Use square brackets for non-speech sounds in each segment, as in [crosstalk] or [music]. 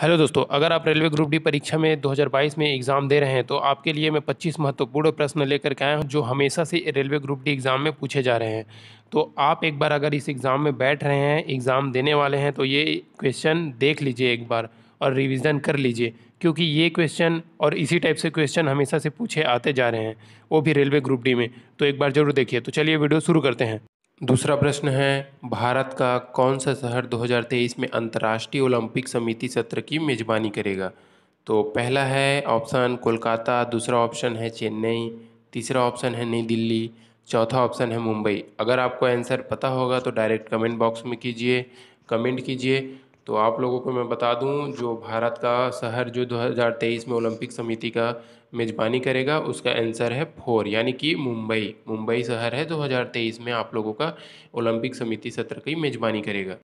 hello दोस्तों अगर आप रेलवे ग्रुप डी परीक्षा में 2022 में एग्ज़ाम दे रहे हैं तो आपके लिए मैं 25 महत्वपूर्ण प्रश्न लेकर के आया हूँ जो हमेशा से रेलवे ग्रुप डी एग्ज़ाम में पूछे जा रहे हैं तो आप एक बार अगर इस एग्ज़ाम में बैठ रहे हैं एग्ज़ाम देने वाले हैं तो ये क्वेश्चन देख लीजिए एक बार और रिविज़न कर लीजिए क्योंकि ये क्वेश्चन और इसी टाइप से क्वेश्चन हमेशा से पूछे आते जा रहे हैं वो भी रेलवे ग्रुप डी में तो एक बार ज़रूर देखिए तो चलिए वीडियो शुरू करते हैं दूसरा प्रश्न है भारत का कौन सा शहर 2023 में अंतर्राष्ट्रीय ओलंपिक समिति सत्र की मेज़बानी करेगा तो पहला है ऑप्शन कोलकाता दूसरा ऑप्शन है चेन्नई तीसरा ऑप्शन है नई दिल्ली चौथा ऑप्शन है मुंबई अगर आपको आंसर पता होगा तो डायरेक्ट कमेंट बॉक्स में कीजिए कमेंट कीजिए तो आप लोगों को मैं बता दूं जो भारत का शहर जो 2023 में ओलंपिक समिति का मेज़बानी करेगा उसका आंसर है फोर यानी कि मुंबई मुंबई शहर है 2023 में आप लोगों का ओलंपिक समिति सत्र की मेज़बानी करेगा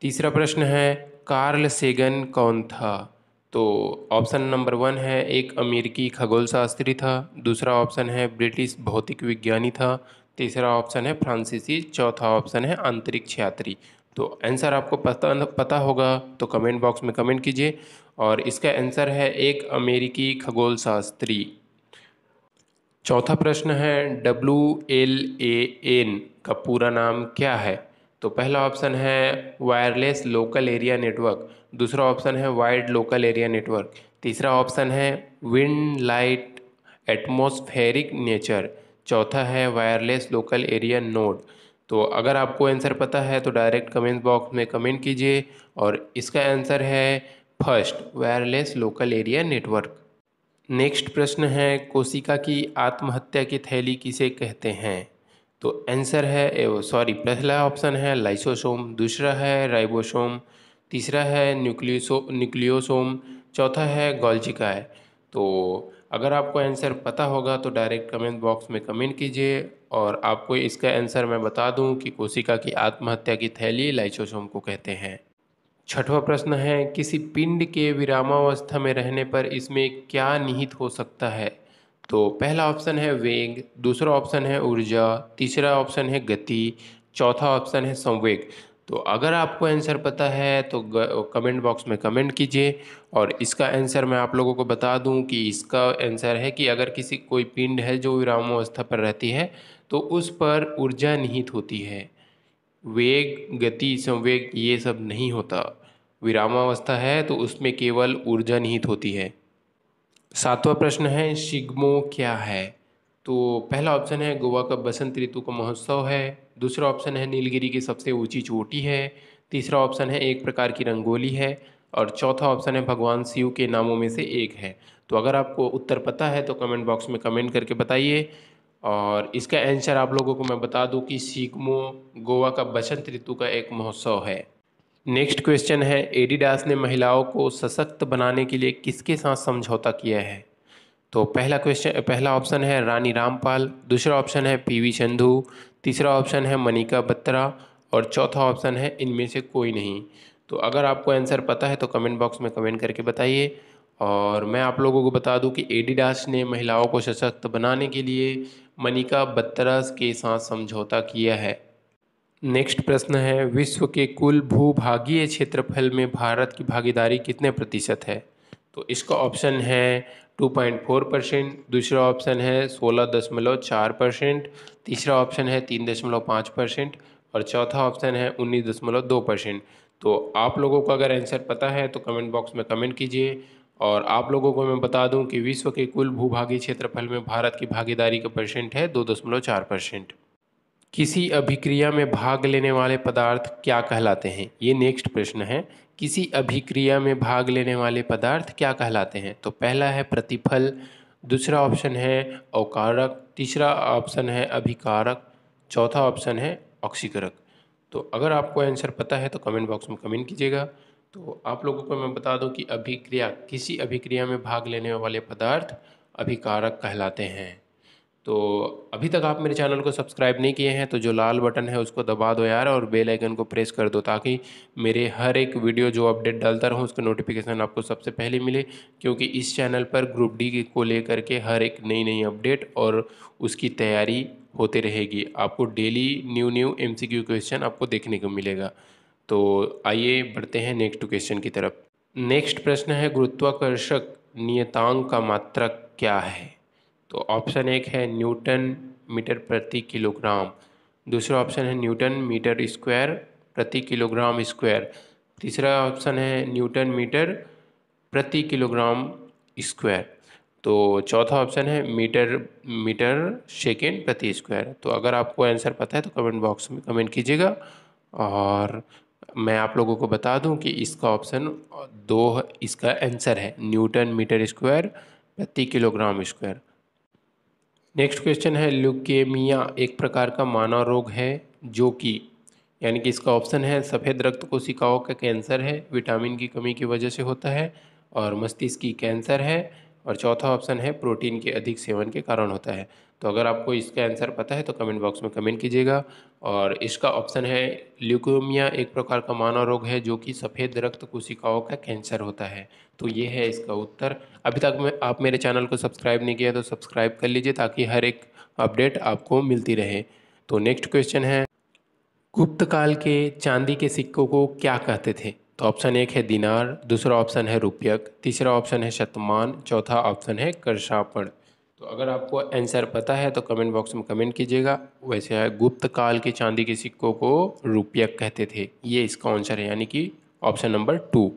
तीसरा प्रश्न है कार्ल सेगन कौन था तो ऑप्शन नंबर वन है एक अमेरिकी खगोल शास्त्री था दूसरा ऑप्शन है ब्रिटिश भौतिक विज्ञानी था तीसरा ऑप्शन है फ्रांसीसी चौथा ऑप्शन है अंतरिक्ष यात्री तो आंसर आपको पता पता होगा तो कमेंट बॉक्स में कमेंट कीजिए और इसका आंसर है एक अमेरिकी खगोल शास्त्री चौथा प्रश्न है डब्लू एल ए एन का पूरा नाम क्या है तो पहला ऑप्शन है वायरलेस लोकल एरिया नेटवर्क दूसरा ऑप्शन है वाइड लोकल एरिया नेटवर्क तीसरा ऑप्शन है विंड लाइट एटमोस्फेरिक नेचर चौथा है वायरलेस लोकल एरिया नोड तो अगर आपको आंसर पता है तो डायरेक्ट कमेंट बॉक्स में कमेंट कीजिए और इसका आंसर है first wireless local area network next प्रश्न है कोशिका की आत्महत्या की थैली किसे कहते हैं तो आंसर है सॉरी पहला ऑप्शन है लाइसोसोम दूसरा है राइबोसोम तीसरा है न्यूक्लियोसो न्यूक्लियोसोम चौथा है गोल्जिकाय तो अगर आपको आंसर पता होगा तो डायरेक्ट कमेंट बॉक्स में कमेंट कीजिए और आपको इसका आंसर मैं बता दूं कि कोशिका की आत्महत्या की थैली लाइसोसोम को कहते हैं छठवा प्रश्न है किसी पिंड के विरामावस्था में रहने पर इसमें क्या निहित हो सकता है तो पहला ऑप्शन है वेग दूसरा ऑप्शन है ऊर्जा तीसरा ऑप्शन है गति चौथा ऑप्शन है संवेग तो अगर आपको आंसर पता है तो कमेंट बॉक्स में कमेंट कीजिए और इसका आंसर मैं आप लोगों को बता दूं कि इसका आंसर है कि अगर किसी कोई पिंड है जो विरामावस्था पर रहती है तो उस पर ऊर्जा निहित होती है वेग गति संवेग ये सब नहीं होता विरामावस्था है तो उसमें केवल ऊर्जा निहित होती है सातवां प्रश्न है शिग्मो क्या है तो पहला ऑप्शन है गोवा का बसंत ऋतु का महोत्सव है दूसरा ऑप्शन है नीलगिरी की सबसे ऊंची चोटी है तीसरा ऑप्शन है एक प्रकार की रंगोली है और चौथा ऑप्शन है भगवान शिव के नामों में से एक है तो अगर आपको उत्तर पता है तो कमेंट बॉक्स में कमेंट करके बताइए और इसका आंसर आप लोगों को मैं बता दूं कि सीकमो गोवा का बसंत ऋतु का एक महोत्सव है नेक्स्ट क्वेश्चन है एडिडास ने महिलाओं को सशक्त बनाने के लिए किसके साथ समझौता किया है तो पहला क्वेश्चन पहला ऑप्शन है रानी रामपाल दूसरा ऑप्शन है पीवी संधू तीसरा ऑप्शन है मनिका बत्रा और चौथा ऑप्शन है इनमें से कोई नहीं तो अगर आपको आंसर पता है तो कमेंट बॉक्स में कमेंट करके बताइए और मैं आप लोगों को बता दूं कि एडिडास ने महिलाओं को सशक्त बनाने के लिए मनिका बत्रास के साथ समझौता किया है नेक्स्ट प्रश्न है विश्व के कुल भूभागीय क्षेत्रफल में भारत की भागीदारी कितने प्रतिशत है तो इसका ऑप्शन है 2.4 परसेंट दूसरा ऑप्शन है सोलह दशमलव चार परसेंट तीसरा ऑप्शन है तीन दशमलव पाँच परसेंट और चौथा ऑप्शन है उन्नीस दशमलव दो परसेंट तो आप लोगों को अगर आंसर पता है तो कमेंट बॉक्स में कमेंट कीजिए और आप लोगों को मैं बता दूं कि विश्व के कुल भूभागी क्षेत्रफल में भारत की भागीदारी का परसेंट है दो दशमलव चार परसेंट किसी अभिक्रिया में भाग लेने वाले पदार्थ क्या कहलाते हैं ये नेक्स्ट प्रश्न है किसी अभिक्रिया में भाग लेने वाले पदार्थ क्या कहलाते हैं तो पहला है प्रतिफल दूसरा ऑप्शन है अवकारक तीसरा ऑप्शन है अभिकारक चौथा ऑप्शन है ऑक्सीकारक तो अगर आपको आंसर पता है तो कमेंट बॉक्स में कमेंट कीजिएगा तो आप लोगों को मैं बता दूं कि अभिक्रिया किसी अभिक्रिया में भाग लेने वाले पदार्थ अभिकारक कहलाते हैं तो अभी तक आप मेरे चैनल को सब्सक्राइब नहीं किए हैं तो जो लाल बटन है उसको दबा दो यार और बेल आइकन को प्रेस कर दो ताकि मेरे हर एक वीडियो जो अपडेट डालता रहूँ उसका नोटिफिकेशन आपको सबसे पहले मिले क्योंकि इस चैनल पर ग्रुप डी को लेकर के हर एक नई नई अपडेट और उसकी तैयारी होती रहेगी आपको daily new new M question आपको देखने को मिलेगा तो आइए बढ़ते हैं नेक्स्ट क्वेश्चन की तरफ नेक्स्ट प्रश्न है गुरुत्वाकर्षक नियतांक का मात्रक क्या है तो ऑप्शन एक है न्यूटन मीटर प्रति किलोग्राम दूसरा ऑप्शन है न्यूटन मीटर स्क्वायर प्रति किलोग्राम स्क्वायर तीसरा ऑप्शन है न्यूटन मीटर प्रति किलोग्राम स्क्वायर तो चौथा ऑप्शन है मीटर मीटर सेकेंड प्रति स्क्वायर तो अगर आपको आंसर पता है तो कमेंट बॉक्स में कमेंट कीजिएगा और मैं आप लोगों को बता दूं कि इसका ऑप्शन दो इसका आंसर है न्यूटन मीटर स्क्वायर प्रति किलोग्राम स्क्वायर नेक्स्ट क्वेश्चन है ल्यूकेमिया एक प्रकार का मानव रोग है जो कि यानी कि इसका ऑप्शन है सफ़ेद रक्त कोशिकाओं का कैंसर है विटामिन की कमी की वजह से होता है और मस्तिष्क की कैंसर है और चौथा ऑप्शन है प्रोटीन के अधिक सेवन के कारण होता है तो अगर आपको इसका आंसर पता है तो कमेंट बॉक्स में कमेंट कीजिएगा और इसका ऑप्शन है ल्यूकोमिया एक प्रकार का मानव रोग है जो कि सफ़ेद रक्त कोशिकाओं का कैंसर होता है तो ये है इसका उत्तर अभी तक मैं आप मेरे चैनल को सब्सक्राइब नहीं किया तो सब्सक्राइब कर लीजिए ताकि हर एक अपडेट आपको मिलती रहे तो नेक्स्ट क्वेश्चन है गुप्त काल के चांदी के सिक्कों को क्या कहते थे तो ऑप्शन एक है दिनार दूसरा ऑप्शन है रुपयक तीसरा ऑप्शन है शतमान चौथा ऑप्शन है कर्षापण तो अगर आपको आंसर पता है तो कमेंट बॉक्स में कमेंट कीजिएगा वैसे है गुप्त काल के चांदी के सिक्कों को रुपया कहते थे ये इसका आंसर है यानी कि ऑप्शन नंबर टू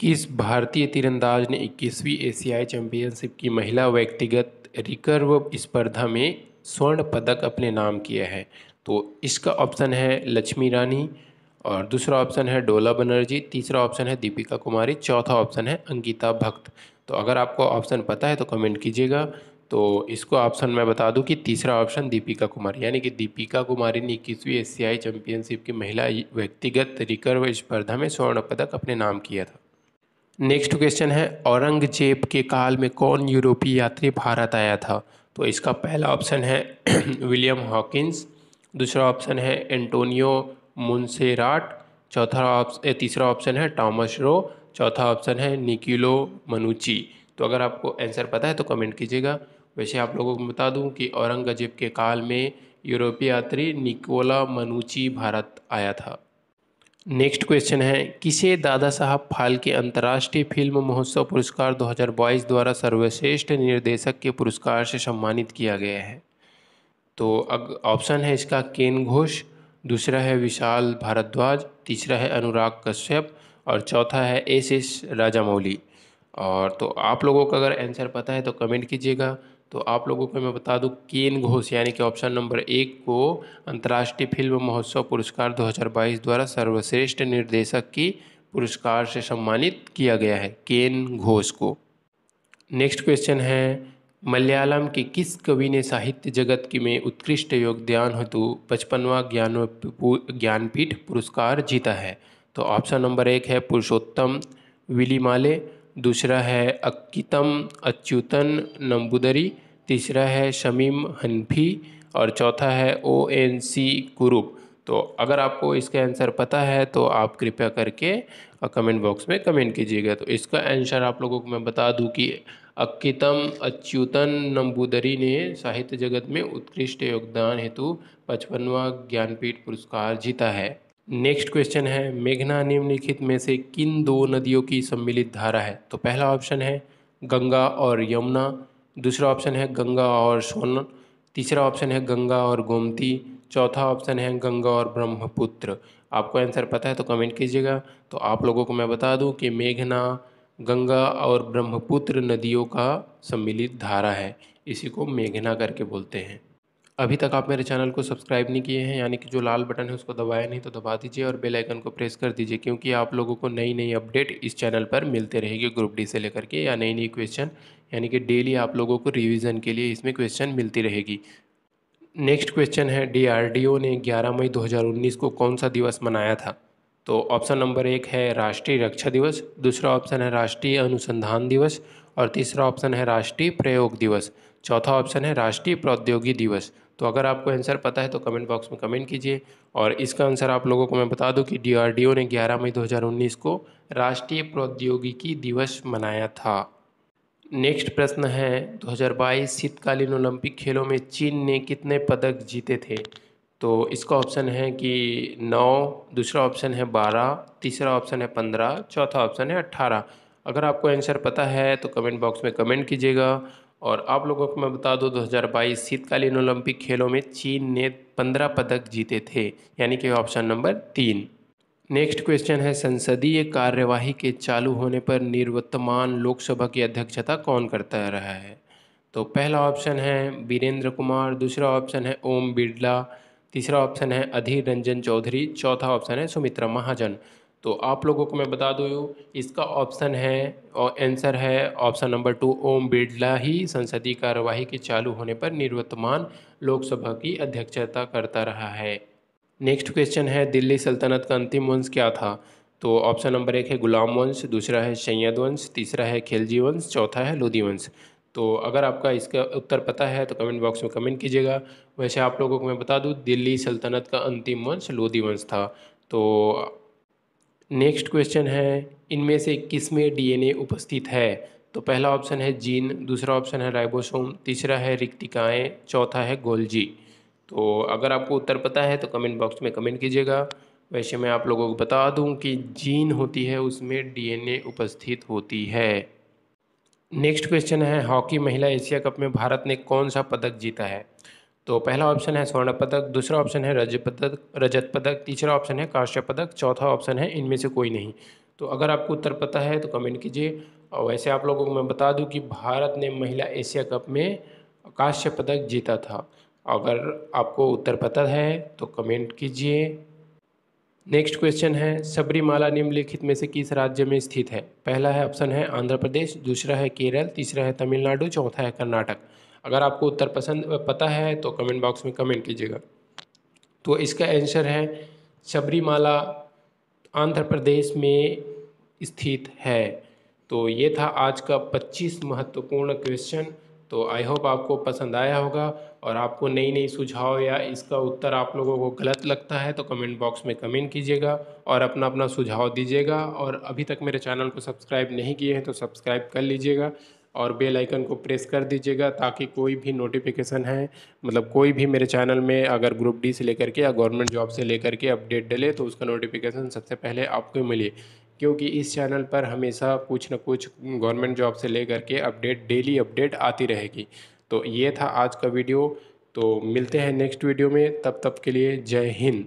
किस भारतीय तीरंदाज ने इक्कीसवीं एशियाई चैंपियनशिप की महिला व्यक्तिगत रिकर्व स्पर्धा में स्वर्ण पदक अपने नाम किया है तो इसका ऑप्शन है लक्ष्मी रानी और दूसरा ऑप्शन है डोला बनर्जी तीसरा ऑप्शन है दीपिका कुमारी चौथा ऑप्शन है अंकिता भक्त तो अगर आपको ऑप्शन पता है तो कमेंट कीजिएगा तो इसको ऑप्शन मैं बता दूं कि तीसरा ऑप्शन दीपिका कुमारी यानी कि दीपिका कुमारी ने इक्कीसवीं एशियाई चैंपियनशिप की महिला व्यक्तिगत रिकर्व स्पर्धा में स्वर्ण पदक अपने नाम किया था नेक्स्ट क्वेश्चन है औरंगजेब के काल में कौन यूरोपीय यात्री भारत आया था तो इसका पहला ऑप्शन है [clears throat] विलियम हॉकिंस दूसरा ऑप्शन है एंटोनियो मुंसेराट चौथा ऑप्शन तीसरा ऑप्शन है टॉमस रो चौथा ऑप्शन है निकिलो मनुची तो अगर आपको आंसर पता है तो कमेंट कीजिएगा वैसे आप लोगों को बता दूं कि औरंगजेब के काल में यूरोपीय यात्री निकोला मनुची भारत आया था नेक्स्ट क्वेश्चन है किसे दादा साहब फाल्के अंतर्राष्ट्रीय फिल्म महोत्सव पुरस्कार 2022 द्वारा सर्वश्रेष्ठ निर्देशक के पुरस्कार से सम्मानित किया गया है तो अब ऑप्शन है इसका केन घोष दूसरा है विशाल भारद्वाज तीसरा है अनुराग कश्यप और चौथा है एस एस राजामौली और तो आप लोगों का अगर आंसर पता है तो कमेंट कीजिएगा तो आप लोगों को मैं बता दूं केन घोष यानी कि ऑप्शन नंबर एक को अंतर्राष्ट्रीय फिल्म महोत्सव पुरस्कार 2022 द्वारा सर्वश्रेष्ठ निर्देशक की पुरस्कार से सम्मानित किया गया है केन घोष को नेक्स्ट क्वेश्चन है मलयालम के किस कवि ने साहित्य जगत की में उत्कृष्ट योगदान हेतु पचपनवा ज्ञान ज्ञानपीठ पुरस्कार जीता है तो ऑप्शन नंबर एक है पुरुषोत्तम विलीमाले दूसरा है अक्कीतम अच्युतन नंबुदरी तीसरा है शमीम हनफी और चौथा है ओ एन सी कुरूप तो अगर आपको इसका आंसर पता है तो आप कृपया करके कमेंट बॉक्स में कमेंट कीजिएगा तो इसका आंसर आप लोगों को मैं बता दूं कि अक्कितम अच्युतन नंबूदरी ने साहित्य जगत में उत्कृष्ट योगदान हेतु पचपनवा ज्ञानपीठ पुरस्कार जीता है नेक्स्ट क्वेश्चन है मेघना निम्नलिखित में से किन दो नदियों की सम्मिलित धारा है तो पहला ऑप्शन है गंगा और यमुना दूसरा ऑप्शन है गंगा और सोन तीसरा ऑप्शन है गंगा और गोमती चौथा ऑप्शन है गंगा और ब्रह्मपुत्र आपको आंसर पता है तो कमेंट कीजिएगा तो आप लोगों को मैं बता दूं कि मेघना गंगा और ब्रह्मपुत्र नदियों का सम्मिलित धारा है इसी को मेघना करके बोलते हैं अभी तक आप मेरे चैनल को सब्सक्राइब नहीं किए हैं यानी कि जो लाल बटन है उसको दबाया नहीं तो दबा दीजिए और बेल आइकन को प्रेस कर दीजिए क्योंकि आप लोगों को नई नई अपडेट इस चैनल पर मिलते रहेगी ग्रुप डी से लेकर के या नई नई क्वेश्चन यानी कि डेली आप लोगों को रिविज़न के लिए इसमें क्वेश्चन मिलती रहेगी नेक्स्ट क्वेश्चन है डी ने ग्यारह मई दो को कौन सा दिवस मनाया था तो ऑप्शन नंबर एक है राष्ट्रीय रक्षा दिवस दूसरा ऑप्शन है राष्ट्रीय अनुसंधान दिवस और तीसरा ऑप्शन है राष्ट्रीय प्रयोग दिवस चौथा ऑप्शन है राष्ट्रीय प्रौद्योगिकी दिवस तो अगर आपको आंसर पता है तो कमेंट बॉक्स में कमेंट कीजिए और इसका आंसर आप लोगों को मैं बता दूं कि डीआरडीओ ने 11 मई 2019 को राष्ट्रीय प्रौद्योगिकी दिवस मनाया था नेक्स्ट प्रश्न है 2022 शीतकालीन ओलंपिक खेलों में चीन ने कितने पदक जीते थे तो इसका ऑप्शन है कि नौ दूसरा ऑप्शन है बारह तीसरा ऑप्शन है पंद्रह चौथा ऑप्शन है अट्ठारह अगर आपको आंसर पता है तो कमेंट बॉक्स में कमेंट कीजिएगा और आप लोगों को मैं बता दूं 2022 शीतकालीन ओलंपिक खेलों में चीन ने 15 पदक जीते थे यानी कि ऑप्शन नंबर तीन नेक्स्ट क्वेश्चन है संसदीय कार्यवाही के चालू होने पर निर्वर्तमान लोकसभा की अध्यक्षता कौन करता रहा है तो पहला ऑप्शन है वीरेंद्र कुमार दूसरा ऑप्शन है ओम बिरला तीसरा ऑप्शन है अधीर रंजन चौधरी चौथा ऑप्शन है सुमित्रा महाजन तो आप लोगों को मैं बता दूँ इसका ऑप्शन है और आंसर है option number two Om Birla ही संसदीय कार्यवाही के चालू होने पर निर्वर्तमान लोकसभा की अध्यक्षता करता रहा है नेक्स्ट क्वेश्चन है दिल्ली सल्तनत का अंतिम वंश क्या था तो ऑप्शन नंबर एक है गुलाम वंश दूसरा है सैयद वंश तीसरा है खिलजी वंश चौथा है लोधी वंश तो अगर आपका इसका उत्तर पता है तो कमेंट बॉक्स में कमेंट कीजिएगा वैसे आप लोगों को मैं बता दूँ दिल्ली सल्तनत का अंतिम वंश लोधी वंश था तो नेक्स्ट क्वेश्चन है इनमें से किस में डीएनए उपस्थित है तो पहला ऑप्शन है जीन दूसरा ऑप्शन है राइबोसोम तीसरा है रिक्तिकाएँ चौथा है गोल्जी तो अगर आपको उत्तर पता है तो कमेंट बॉक्स में कमेंट कीजिएगा वैसे मैं आप लोगों को बता दूं कि जीन होती है उसमें डीएनए उपस्थित होती है नेक्स्ट क्वेश्चन है हॉकी महिला एशिया कप में भारत ने कौन सा पदक जीता है तो पहला ऑप्शन है स्वर्ण पदक दूसरा ऑप्शन है रज पदक रजत पदक तीसरा ऑप्शन है काश्य पदक चौथा ऑप्शन है इनमें से कोई नहीं तो अगर आपको उत्तर पता है तो कमेंट कीजिए और वैसे आप लोगों को मैं बता दूं कि भारत ने महिला एशिया कप में काश्य पदक जीता था अगर आपको उत्तर पता है तो कमेंट कीजिए नेक्स्ट क्वेश्चन है सबरीमाला निम्नलिखित में से किस राज्य में स्थित है पहला है ऑप्शन है आंध्र प्रदेश दूसरा है केरल तीसरा है तमिलनाडु चौथा है कर्नाटक अगर आपको उत्तर पसंद पता है तो कमेंट बॉक्स में कमेंट कीजिएगा तो इसका आंसर है सबरीमाला आंध्र प्रदेश में स्थित है तो ये था आज का 25 महत्वपूर्ण क्वेश्चन तो आई होप आपको पसंद आया होगा और आपको नई नई सुझाव या इसका उत्तर आप लोगों को गलत लगता है तो कमेंट बॉक्स में कमेंट कीजिएगा और अपना अपना सुझाव दीजिएगा और अभी तक मेरे चैनल को सब्सक्राइब नहीं किए हैं तो सब्सक्राइब कर लीजिएगा और बेल आइकन को प्रेस कर दीजिएगा ताकि कोई भी नोटिफिकेशन है मतलब कोई भी मेरे चैनल में अगर ग्रुप डी से लेकर के या गवर्नमेंट जॉब से लेकर के अपडेट डले तो उसका नोटिफिकेशन सबसे पहले आपको मिले क्योंकि इस चैनल पर हमेशा कुछ ना कुछ गवर्नमेंट जॉब से लेकर के अपडेट डेली अपडेट आती रहेगी तो ये था आज का वीडियो तो मिलते हैं नेक्स्ट वीडियो में तब तक के लिए जय हिंद